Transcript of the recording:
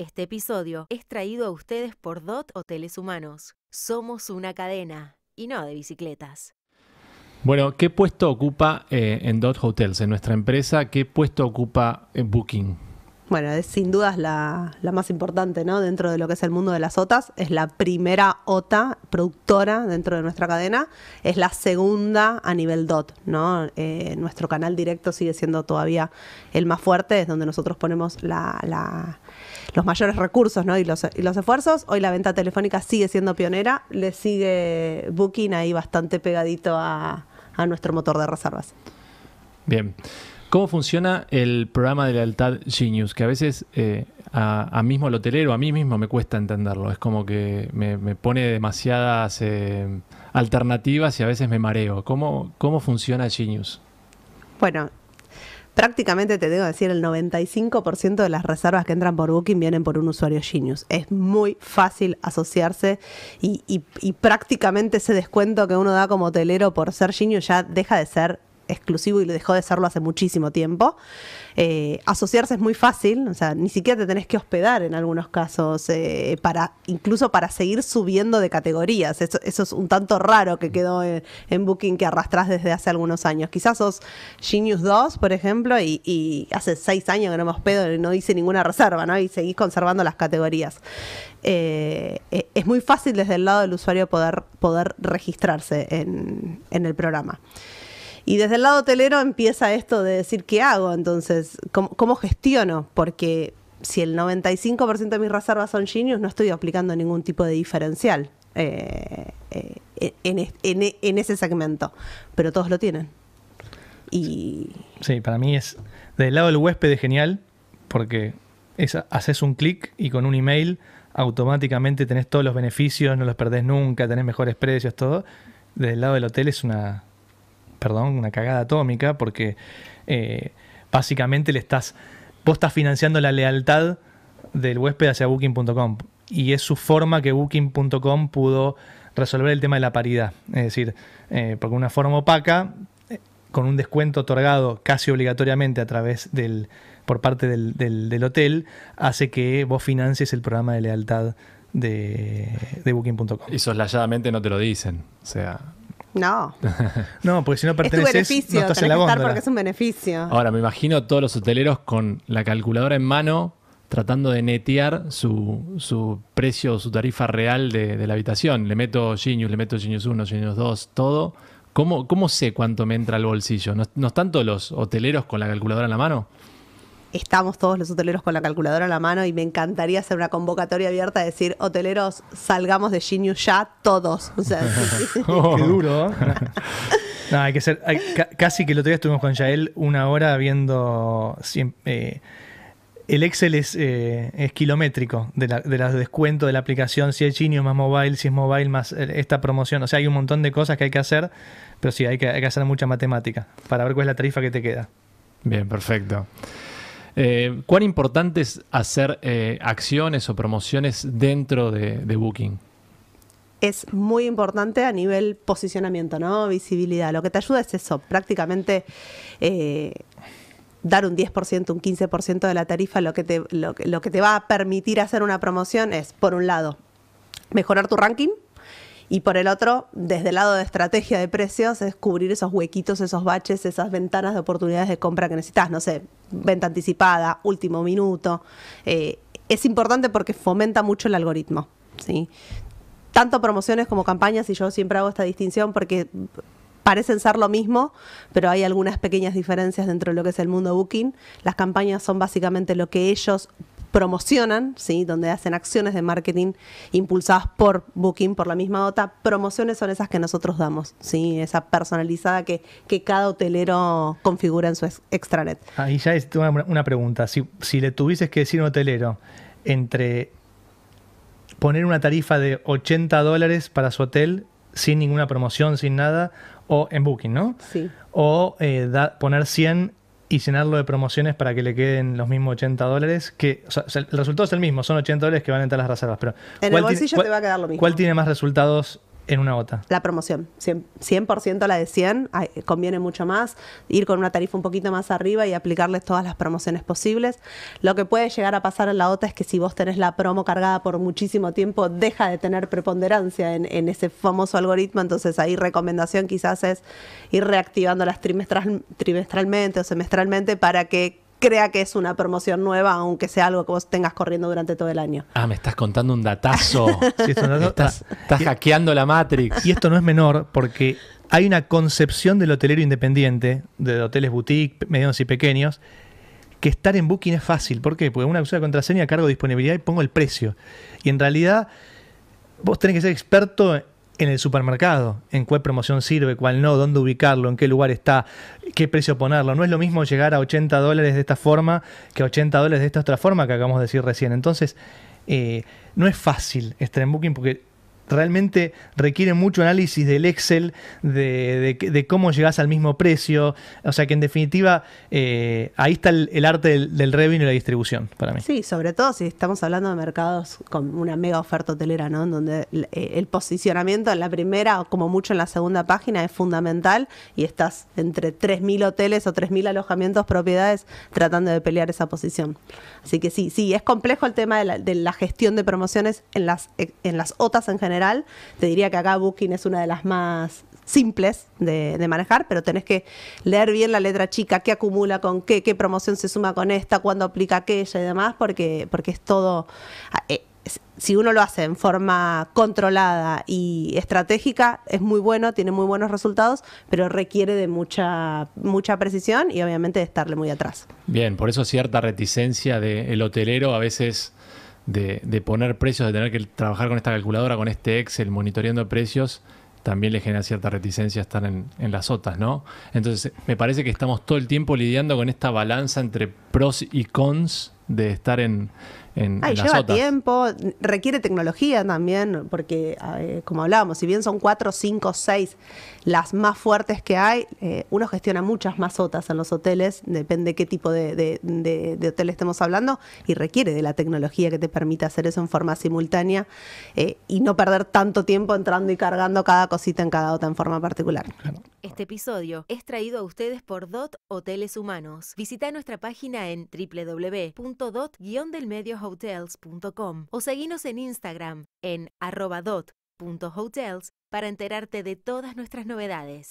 Este episodio es traído a ustedes por DOT Hoteles Humanos. Somos una cadena y no de bicicletas. Bueno, ¿qué puesto ocupa eh, en DOT Hotels, en nuestra empresa? ¿Qué puesto ocupa en eh, Booking? bueno, es sin dudas la, la, más importante, ¿no? Dentro de lo que es el mundo de las OTAs. Es la primera OTA productora dentro de nuestra cadena. Es la segunda a nivel DOT, ¿no? Eh, nuestro canal directo sigue siendo todavía el más fuerte, es donde nosotros ponemos los mayores recursos, Y los, esfuerzos. Hoy la venta telefónica sigue siendo pionera. Le sigue Booking ahí bastante pegadito a, a nuestro motor de reservas. Bien. ¿Cómo funciona el programa de lealtad Genius? Que a veces eh, a, mismo el hotelero, a mí mismo me cuesta entenderlo. Es como que me, pone demasiadas eh, alternativas y a veces me mareo. ¿Cómo, cómo funciona Genius? Bueno, prácticamente te que decir, el 95% de las reservas que entran por Booking vienen por un usuario Genius. Es muy fácil asociarse y, y prácticamente ese descuento que uno da como hotelero por ser Genius ya deja de ser exclusivo y lo dejó de serlo hace muchísimo tiempo. Eh, asociarse es muy fácil, o sea, ni siquiera te tenés que hospedar en algunos casos, eh, para, incluso para seguir subiendo de categorías. Eso, es un tanto raro que quedó en, Booking que arrastrás desde hace algunos años. Quizás sos Genius 2, por ejemplo, y, hace seis años que no me hospedo y no hice ninguna reserva, ¿no? Y seguís conservando las categorías. Eh, es muy fácil desde el lado del usuario poder, poder registrarse en, en el programa. Y desde el lado hotelero empieza esto de decir, ¿qué hago? Entonces, ¿cómo, gestiono? Porque si el 95% de mis reservas son Genius, no estoy aplicando ningún tipo de diferencial eh, eh, en, ese segmento. Pero todos lo tienen. Y... Sí, para mí es del lado del huésped es genial, porque es, haces un clic y con un email automáticamente tenés todos los beneficios, no los perdés nunca, tenés mejores precios, todo. Desde el lado del hotel es una, perdón, una cagada atómica, porque eh, básicamente le estás, vos estás financiando la lealtad del huésped hacia booking.com y es su forma que booking.com pudo resolver el tema de la paridad. Es decir, eh, porque una forma opaca, eh, con un descuento otorgado casi obligatoriamente a través del, por parte del, hotel, hace que vos financies el programa de lealtad de, de booking.com. Y soslayadamente no te lo dicen. O sea, no. no, porque si no perteneces, es no estás la porque es un beneficio. Ahora, me imagino todos los hoteleros con la calculadora en mano tratando de netear su, su precio, su tarifa real de, de la habitación. Le meto Genius, le meto Genius 1, Genius 2, todo. ¿Cómo, ¿Cómo sé cuánto me entra al bolsillo? ¿No, ¿No están todos los hoteleros con la calculadora en la mano? estamos todos los hoteleros con la calculadora en la mano y me encantaría hacer una convocatoria abierta, decir, hoteleros, salgamos de Genius ya todos. Oh. qué duro. ¿eh? que casi que el otro día estuvimos con Yael una hora viendo... Eh, el Excel es, eh, kilométrico de, de los descuentos de la aplicación, si es Genius más mobile, si es mobile más esta promoción. O sea, hay un montón de cosas que hay que hacer, pero sí, hay que, hay que hacer mucha matemática para ver cuál es la tarifa que te queda. Bien, perfecto. Eh, ¿Cuán importante es hacer eh, acciones o promociones dentro de, Booking? Es muy importante a nivel posicionamiento, ¿no? Visibilidad. Lo que te ayuda es eso, prácticamente eh, dar un 10%, un 15% de la tarifa, lo que, te, lo que te va a permitir hacer una promoción es, por un lado, mejorar tu ranking, y por el otro, desde el lado de estrategia de precios, es cubrir esos huequitos, esos baches, esas ventanas de oportunidades de compra que necesitas. No sé, venta anticipada, último minuto. Eh, es importante porque fomenta mucho el algoritmo. ¿sí? Tanto promociones como campañas, y yo siempre hago esta distinción porque parecen ser lo mismo, pero hay algunas pequeñas diferencias dentro de lo que es el mundo Booking. Las campañas son básicamente lo que ellos promocionan, ¿sí? donde hacen acciones de marketing impulsadas por Booking, por la misma OTA. Promociones son esas que nosotros damos, ¿sí? esa personalizada que, que cada hotelero configura en su extranet. Ahí ya es una, pregunta. Si, le tuvieses que decir a un hotelero entre poner una tarifa de 80 dólares para su hotel sin ninguna promoción, sin nada, o en Booking, ¿no? Sí. O eh, poner 100 y llenarlo de promociones para que le queden los mismos 80 dólares. Que, el resultado es el mismo, son 80 dólares que van a entrar las reservas. Pero en el bolsillo te va a quedar lo mismo. ¿Cuál tiene más resultados en una OTA. La promoción, 100%, la de 100, conviene mucho más ir con una tarifa un poquito más arriba y aplicarles todas las promociones posibles. Lo que puede llegar a pasar en la OTA es que si vos tenés la promo cargada por muchísimo tiempo, deja de tener preponderancia en, ese famoso algoritmo, entonces ahí recomendación quizás es ir reactivándolas trimestralmente o semestralmente para que crea que es una promoción nueva, aunque sea algo que vos tengas corriendo durante todo el año. Ah, me estás contando un datazo. Estás, hackeando la Matrix. Y esto no es menor porque hay una concepción del hotelero independiente, de hoteles boutique, medianos y pequeños, que estar en Booking es fácil. ¿Por qué? Porque una usa de contraseña, cargo disponibilidad y pongo el precio. Y en realidad vos tenés que ser experto en el supermercado, en cuál promoción sirve, cuál no, dónde ubicarlo, en qué lugar está, qué precio ponerlo. No es lo mismo llegar a 80 dólares de esta forma que a 80 dólares de esta otra forma que acabamos de decir recién. Entonces, eh, no es fácil estar en Booking porque realmente requiere mucho análisis del Excel, de, de, cómo llegás al mismo precio. O sea que en definitiva, eh, ahí está el, arte del, revenue y la distribución para mí. Sí, sobre todo si estamos hablando de mercados con una mega oferta hotelera, ¿no? donde eh, el, posicionamiento en la primera o como mucho en la segunda página es fundamental y estás entre 3.000 hoteles o 3.000 alojamientos, propiedades, tratando de pelear esa posición. Así que sí, sí, es complejo el tema de la, gestión de promociones en las, en las OTAs en general te diría que acá Booking es una de las más simples de, manejar, pero tenés que leer bien la letra chica, qué acumula con qué, qué promoción se suma con esta, cuándo aplica aquella y demás, porque, porque es todo... Ah, eh, si uno lo hace en forma controlada y estratégica, es muy bueno, tiene muy buenos resultados, pero requiere de mucha, mucha precisión y obviamente de estarle muy atrás. Bien, por eso cierta reticencia del hotelero a veces de, poner precios, de tener que trabajar con esta calculadora, con este Excel, monitoreando precios, también le genera cierta reticencia estar en, en las otras, ¿no? Entonces, me parece que estamos todo el tiempo lidiando con esta balanza entre pros y cons de estar en, lleva tiempo, requiere tecnología también, porque eh, como hablábamos, si bien son cuatro, cinco, seis las más fuertes que hay, eh, uno gestiona muchas más en los hoteles, depende qué tipo de, hotel estemos hablando, y requiere de la tecnología que te permita hacer eso en forma simultánea eh, y no perder tanto tiempo entrando y cargando cada cosita en cada otra en forma particular. Este episodio es traído a ustedes por DOT Hoteles Humanos. Visita nuestra página en www.dot-delmedio hotels.com o seguinos en Instagram en @dot.hotels para enterarte de todas nuestras novedades.